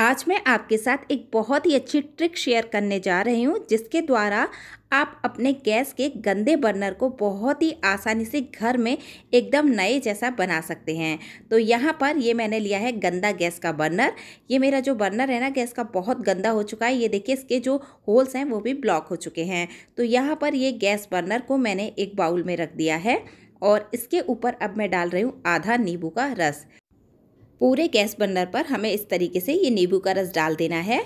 आज मैं आपके साथ एक बहुत ही अच्छी ट्रिक शेयर करने जा रही हूँ जिसके द्वारा आप अपने गैस के गंदे बर्नर को बहुत ही आसानी से घर में एकदम नए जैसा बना सकते हैं तो यहाँ पर ये मैंने लिया है गंदा गैस का बर्नर ये मेरा जो बर्नर है ना गैस का बहुत गंदा हो चुका है ये देखिए इसके जो होल्स हैं वो भी ब्लॉक हो चुके हैं तो यहाँ पर ये गैस बर्नर को मैंने एक बाउल में रख दिया है और इसके ऊपर अब मैं डाल रही हूँ आधा नींबू का रस पूरे गैस बर्नर पर हमें इस तरीके से ये नींबू का रस डाल देना है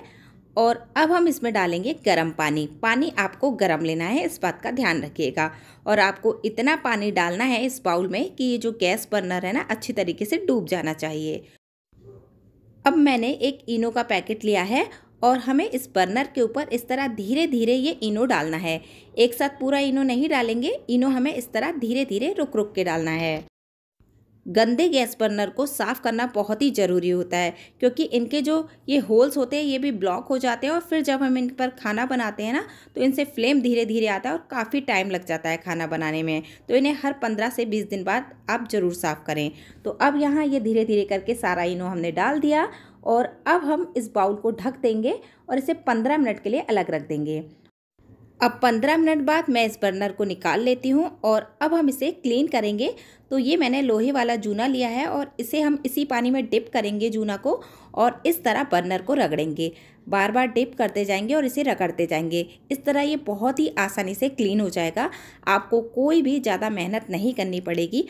और अब हम इसमें डालेंगे गर्म पानी पानी आपको गर्म लेना है इस बात का ध्यान रखिएगा और आपको इतना पानी डालना है इस बाउल में कि ये जो गैस बर्नर है ना अच्छी तरीके से डूब जाना चाहिए अब मैंने एक इनो का पैकेट लिया है और हमें इस बर्नर के ऊपर इस तरह धीरे धीरे ये इनो डालना है एक साथ पूरा इनो नहीं डालेंगे इनो हमें इस तरह धीरे धीरे रुक रुक के डालना है गंदे गैस बर्नर को साफ़ करना बहुत ही ज़रूरी होता है क्योंकि इनके जो ये होल्स होते हैं ये भी ब्लॉक हो जाते हैं और फिर जब हम इन पर खाना बनाते हैं ना तो इनसे फ्लेम धीरे धीरे आता है और काफ़ी टाइम लग जाता है खाना बनाने में तो इन्हें हर पंद्रह से बीस दिन बाद आप ज़रूर साफ़ करें तो अब यहाँ ये धीरे धीरे करके सारा इनो हमने डाल दिया और अब हम इस बाउल को ढक देंगे और इसे पंद्रह मिनट के लिए अलग रख देंगे अब 15 मिनट बाद मैं इस बर्नर को निकाल लेती हूँ और अब हम इसे क्लीन करेंगे तो ये मैंने लोहे वाला जूना लिया है और इसे हम इसी पानी में डिप करेंगे जूना को और इस तरह बर्नर को रगड़ेंगे बार बार डिप करते जाएंगे और इसे रगड़ते जाएंगे इस तरह ये बहुत ही आसानी से क्लीन हो जाएगा आपको कोई भी ज़्यादा मेहनत नहीं करनी पड़ेगी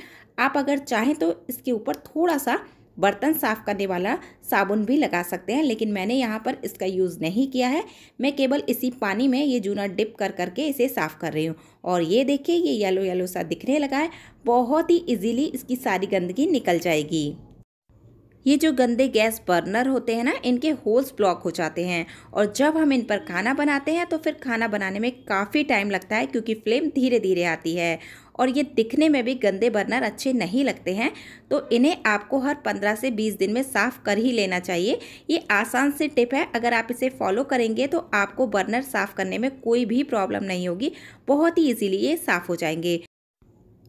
आप अगर चाहें तो इसके ऊपर थोड़ा सा बर्तन साफ़ करने वाला साबुन भी लगा सकते हैं लेकिन मैंने यहाँ पर इसका यूज़ नहीं किया है मैं केवल इसी पानी में ये जूना डिप कर करके इसे साफ़ कर रही हूँ और ये देखिए ये येलो येलो सा दिखने लगा है बहुत ही इजीली इसकी सारी गंदगी निकल जाएगी ये जो गंदे गैस बर्नर होते हैं ना इनके होल्स ब्लॉक हो जाते हैं और जब हम इन पर खाना बनाते हैं तो फिर खाना बनाने में काफ़ी टाइम लगता है क्योंकि फ्लेम धीरे धीरे आती है और ये दिखने में भी गंदे बर्नर अच्छे नहीं लगते हैं तो इन्हें आपको हर 15 से 20 दिन में साफ़ कर ही लेना चाहिए ये आसान से टिप है अगर आप इसे फॉलो करेंगे तो आपको बर्नर साफ़ करने में कोई भी प्रॉब्लम नहीं होगी बहुत ही इजीली ये साफ़ हो जाएंगे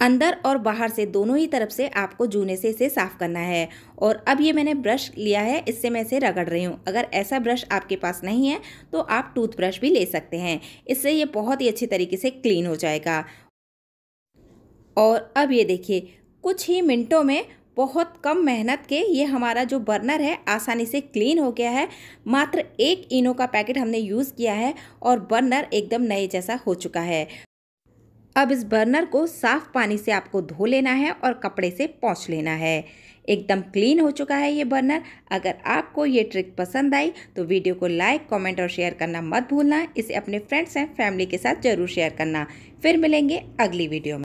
अंदर और बाहर से दोनों ही तरफ से आपको जूने से इसे साफ़ करना है और अब ये मैंने ब्रश लिया है इससे मैं इसे रगड़ रही हूँ अगर ऐसा ब्रश आपके पास नहीं है तो आप टूथब्रश भी ले सकते हैं इससे ये बहुत ही अच्छी तरीके से क्लीन हो जाएगा और अब ये देखिए कुछ ही मिनटों में बहुत कम मेहनत के ये हमारा जो बर्नर है आसानी से क्लीन हो गया है मात्र एक इनो का पैकेट हमने यूज़ किया है और बर्नर एकदम नए जैसा हो चुका है अब इस बर्नर को साफ़ पानी से आपको धो लेना है और कपड़े से पहुँच लेना है एकदम क्लीन हो चुका है ये बर्नर अगर आपको ये ट्रिक पसंद आई तो वीडियो को लाइक कमेंट और शेयर करना मत भूलना इसे अपने फ्रेंड्स एंड फैमिली के साथ ज़रूर शेयर करना फिर मिलेंगे अगली वीडियो में